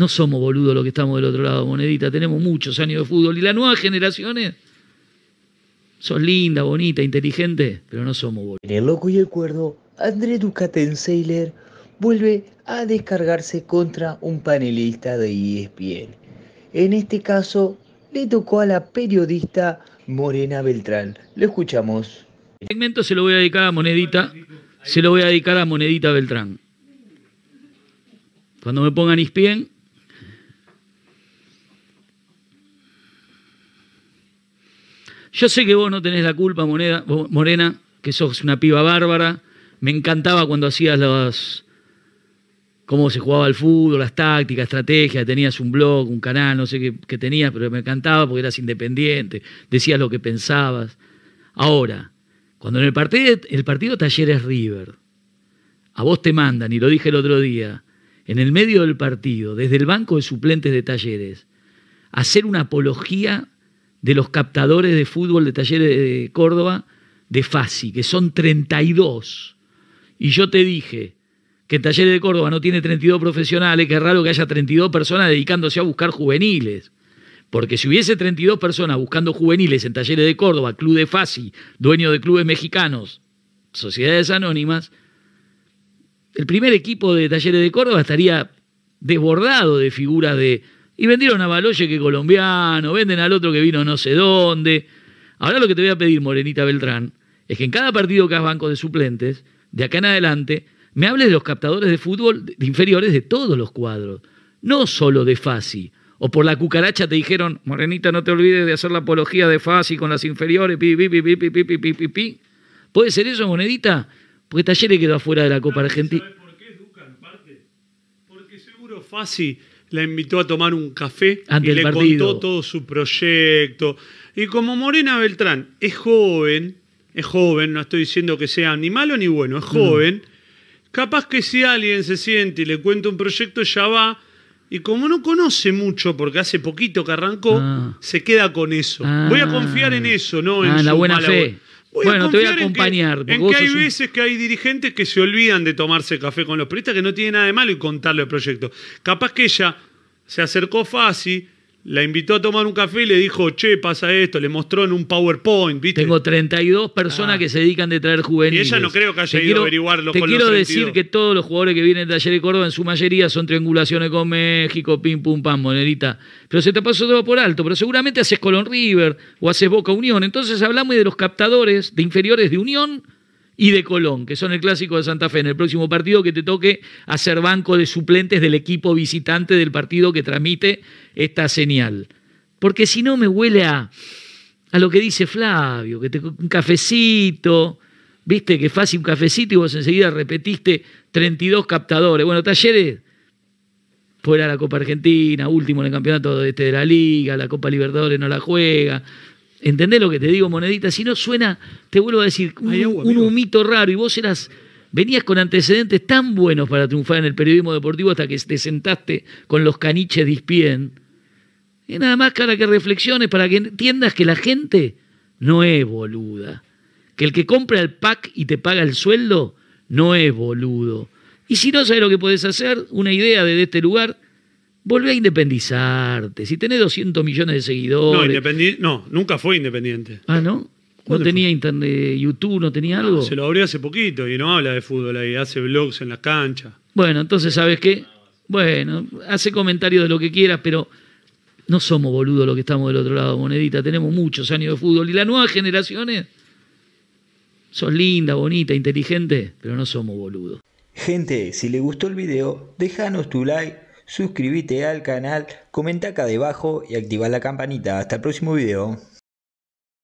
No somos boludos los que estamos del otro lado, monedita, tenemos muchos años de fútbol. Y las nuevas generaciones, son linda, bonita, inteligente, pero no somos boludos. En el loco y el cuerdo, André Ducaten Sailor vuelve a descargarse contra un panelista de ESPN. En este caso, le tocó a la periodista Morena Beltrán. Lo escuchamos. El segmento se lo voy a dedicar a Monedita, se lo voy a dedicar a Monedita Beltrán. Cuando me pongan ESPN, Yo sé que vos no tenés la culpa, Morena, que sos una piba bárbara. Me encantaba cuando hacías las. cómo se jugaba el fútbol, las tácticas, estrategias. Tenías un blog, un canal, no sé qué, tenías, pero me encantaba porque eras independiente, decías lo que pensabas. Ahora, cuando en el partido, el partido Talleres River, a vos te mandan, y lo dije el otro día, en el medio del partido, desde el banco de suplentes de Talleres, hacer una apología de los captadores de fútbol de talleres de Córdoba de FASI, que son 32. Y yo te dije que Talleres de Córdoba no tiene 32 profesionales, que es raro que haya 32 personas dedicándose a buscar juveniles. Porque si hubiese 32 personas buscando juveniles en Talleres de Córdoba, Club de FASI, dueño de clubes mexicanos, sociedades anónimas, el primer equipo de Talleres de Córdoba estaría desbordado de figuras de, y vendieron a Baloye que colombiano, venden al otro que vino no sé dónde. Ahora lo que te voy a pedir, Morenita Beltrán, es que en cada partido que hagas banco de suplentes, de acá en adelante, me hables de los captadores de fútbol de inferiores de todos los cuadros, no solo de Fasi. O por la cucaracha te dijeron, Morenita, no te olvides de hacer la apología de Fasi con las inferiores, ¿Puede ser eso, Monedita? Porque Talleres quedó afuera de la Copa Argentina. por qué, Duca, en parte? Porque seguro Fasi la invitó a tomar un café y le contó todo su proyecto. Y como Morena Beltrán es joven, es joven, no estoy diciendo que sea ni malo ni bueno, es joven, capaz que si alguien se siente y le cuenta un proyecto, ya va. Y como no conoce mucho, porque hace poquito que arrancó, ah. se queda con eso. Voy a confiar en ah. eso, ¿no? Ah, en la buena fe bueno, te voy a acompañar. En que, hay veces que hay dirigentes que se olvidan de tomarse café con los periodistas, que no tienen nada de malo y contarle el proyecto. Capaz que ella se acercó fácil la invitó a tomar un café y le dijo, che, pasa esto, le mostró en un PowerPoint, ¿viste? Tengo 32 personas ah. que se dedican de traer juveniles. Y ella no creo que haya ido quiero, a averiguarlo. Te quiero decir que todos los jugadores que vienen de ayer de Córdoba, en su mayoría son triangulaciones con México, pim, pum, pam, monerita. Pero se te pasó todo por alto, pero seguramente haces colón River o haces Boca Unión. Entonces hablamos de los captadores de inferiores de Unión y de Colón, que son el clásico de Santa Fe. En el próximo partido que te toque hacer banco de suplentes del equipo visitante del partido que transmite esta señal. Porque si no me huele a, lo que dice Flavio, que te, un cafecito, viste que fácil un cafecito y vos enseguida repetiste 32 captadores. Bueno, talleres fuera la Copa Argentina, último en el campeonato este de la Liga, la Copa Libertadores no la juega, ¿Entendés lo que te digo, monedita? Si no suena, te vuelvo a decir, un, humito raro y vos eras, venías con antecedentes tan buenos para triunfar en el periodismo deportivo hasta que te sentaste con los caniches dispien. Es Y nada más cara que reflexiones, para que entiendas que la gente no es boluda. Que el que compra el pack y te paga el sueldo no es boludo. Y si no sabes lo que puedes hacer, una idea desde este lugar, volvé a independizarte. Si tenés 200 millones de seguidores. No, No, nunca fue independiente. Ah, ¿no? No tenía internet, YouTube, no tenía algo. se lo abrió hace poquito y no habla de fútbol ahí, hace blogs en las canchas. Bueno, entonces, ¿sabes qué? Bueno, hace comentarios de lo que quieras, pero no somos boludos los que estamos del otro lado, monedita. Tenemos muchos años de fútbol y las nuevas generaciones. Son linda, bonita, inteligente, pero no somos boludos. Gente, si le gustó el video, déjanos tu like suscríbete al canal, comenta acá debajo y activa la campanita. Hasta el próximo video.